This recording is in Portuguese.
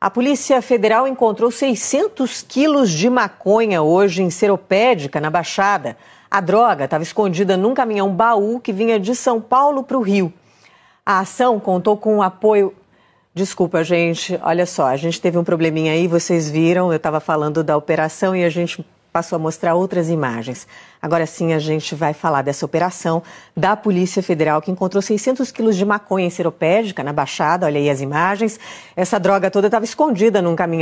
A Polícia Federal encontrou 600 quilos de maconha hoje em Seropédica, na Baixada. A droga estava escondida num caminhão baú que vinha de São Paulo para o Rio. A ação contou com o apoio. Desculpa, gente. Olha só, a gente teve um probleminha aí, vocês viram. Eu estava falando da operação e a gente passou a mostrar outras imagens. Agora sim, a gente vai falar dessa operação da Polícia Federal, que encontrou 600 quilos de maconha em seropédica na Baixada. Olha aí as imagens. Essa droga toda estava escondida num caminhão.